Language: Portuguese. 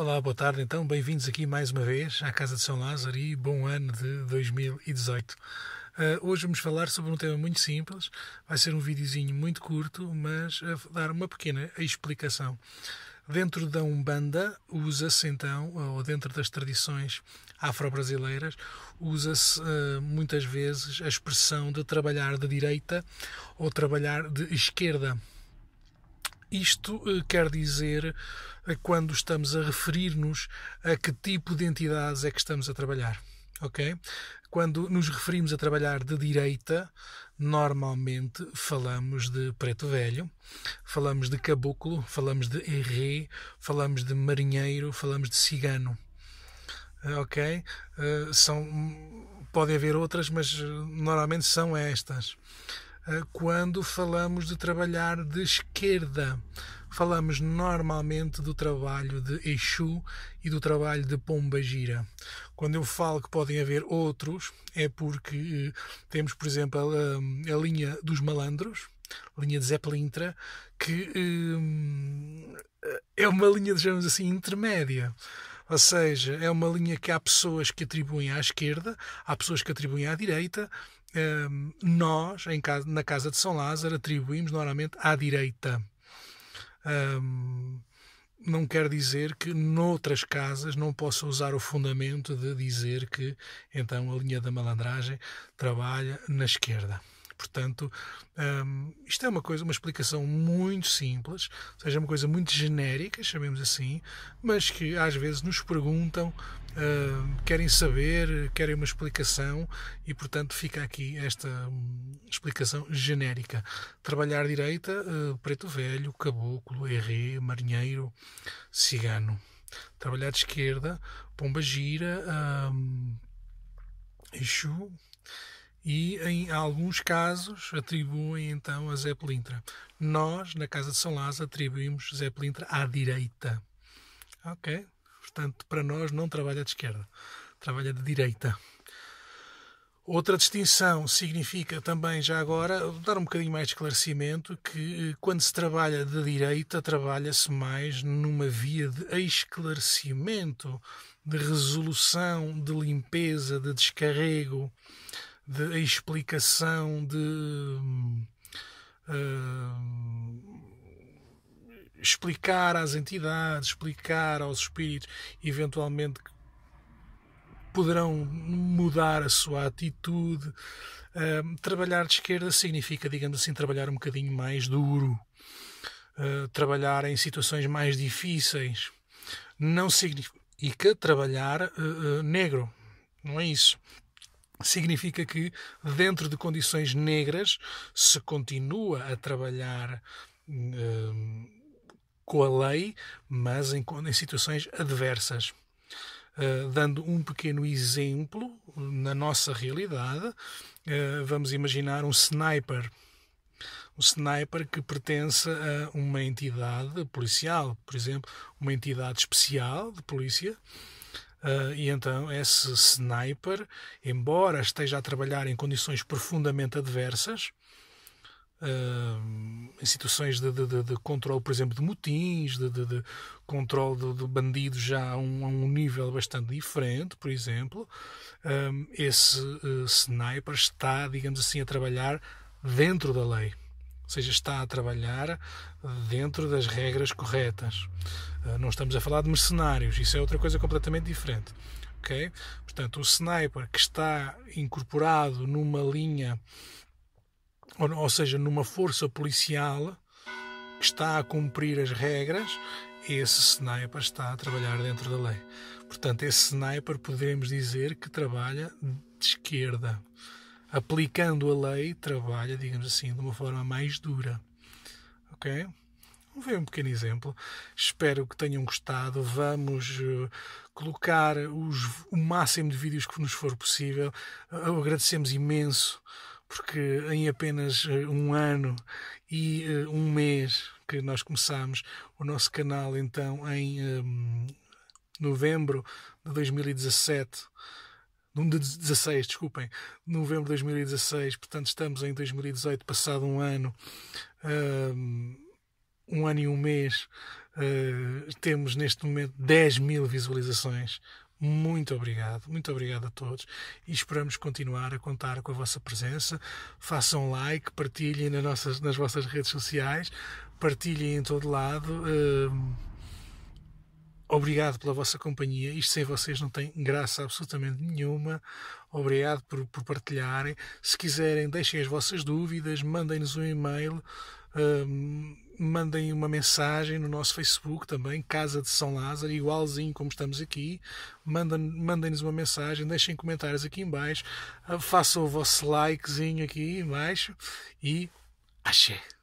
Olá, boa tarde então, bem-vindos aqui mais uma vez à Casa de São Lázaro e bom ano de 2018. Uh, hoje vamos falar sobre um tema muito simples, vai ser um videozinho muito curto, mas uh, dar uma pequena explicação. Dentro da Umbanda usa-se então, uh, ou dentro das tradições afro-brasileiras, usa-se uh, muitas vezes a expressão de trabalhar de direita ou trabalhar de esquerda. Isto eh, quer dizer eh, quando estamos a referir-nos a que tipo de entidades é que estamos a trabalhar. Ok? Quando nos referimos a trabalhar de direita, normalmente falamos de preto velho, falamos de caboclo, falamos de herré, falamos de marinheiro, falamos de cigano. Eh, ok? são, podem haver outras, mas normalmente são estas. Eh, quando falamos de trabalhar de esquerda. Falamos normalmente do trabalho de Exu e do trabalho de Pomba Gira. Quando eu falo que podem haver outros, é porque eh, temos, por exemplo, a, a linha dos malandros, a linha de Zeppelintra, que hum, é uma linha, digamos assim, intermédia. Ou seja, é uma linha que há pessoas que atribuem à esquerda, há pessoas que atribuem à direita, nós, casa, na casa de São Lázaro, atribuímos normalmente à direita. Um, não quer dizer que noutras casas não possa usar o fundamento de dizer que então a linha da malandragem trabalha na esquerda. Portanto, um, isto é uma coisa, uma explicação muito simples, ou seja, é uma coisa muito genérica, chamemos assim, mas que às vezes nos perguntam, uh, querem saber, querem uma explicação e, portanto, fica aqui esta hum, explicação genérica. Trabalhar direita, uh, preto velho, caboclo, errê, marinheiro, cigano. Trabalhar de esquerda, pomba gira, um, Exu, e em alguns casos atribuem então a Zé Pelintra. Nós, na Casa de São Lázaro, atribuímos Zé Pelintra à direita. Ok? Portanto, para nós não trabalha de esquerda, trabalha de direita. Outra distinção significa também, já agora, dar um bocadinho mais de esclarecimento, que eh, quando se trabalha de direita, trabalha-se mais numa via de esclarecimento, de resolução, de limpeza, de descarrego de explicação de uh, explicar às entidades, explicar aos espíritos, eventualmente poderão mudar a sua atitude. Uh, trabalhar de esquerda significa, digamos assim, trabalhar um bocadinho mais duro, uh, trabalhar em situações mais difíceis. Não significa trabalhar negro, não é isso significa que, dentro de condições negras, se continua a trabalhar hum, com a lei, mas em, em situações adversas. Uh, dando um pequeno exemplo na nossa realidade, uh, vamos imaginar um sniper. Um sniper que pertence a uma entidade policial, por exemplo, uma entidade especial de polícia, Uh, e então esse sniper, embora esteja a trabalhar em condições profundamente adversas, uh, em situações de, de, de, de, controle, por exemplo, de motins, de, de, controle de, bandidos já a um, a um, nível bastante diferente, por exemplo, uh, esse sniper está, digamos assim, a trabalhar dentro da lei. Ou seja, está a trabalhar dentro das regras corretas. Ah, não estamos a falar de mercenários, isso é outra coisa completamente diferente. Okay? Portanto, o sniper que está incorporado numa linha, ou seja, numa força policial que está a cumprir as regras, esse sniper está a trabalhar dentro da lei. Portanto, esse sniper poderemos dizer que trabalha de esquerda aplicando a lei, trabalha, digamos assim, de uma forma mais dura. Ok? Vamos ver um pequeno exemplo. Espero que tenham gostado. Vamos eh, colocar os, o máximo de vídeos que nos for possível. Agradecemos imenso porque em apenas eh, um ano e eh, um mês que nós começámos o nosso canal, então em um, novembro de 2017 de 16, desculpem, novembro de 2016, portanto estamos em 2018, passado um ano, um ano e um mês, ah, temos neste momento 10 mil visualizações. Muito obrigado, muito obrigado a todos e esperamos continuar a contar com a vossa presença. Façam like, partilhem nas, nossas, nas vossas redes sociais, partilhem em todo lado Obrigado pela vossa companhia. Isto sem vocês não tem graça absolutamente nenhuma. Obrigado por, por partilharem. Se quiserem, deixem as vossas dúvidas, mandem-nos um e-mail, hum, mandem uma mensagem no nosso Facebook também, Casa de São Lázaro, igualzinho como estamos aqui. Mandem-nos uma mensagem, deixem comentários aqui embaixo, façam o vosso likezinho aqui embaixo e axé!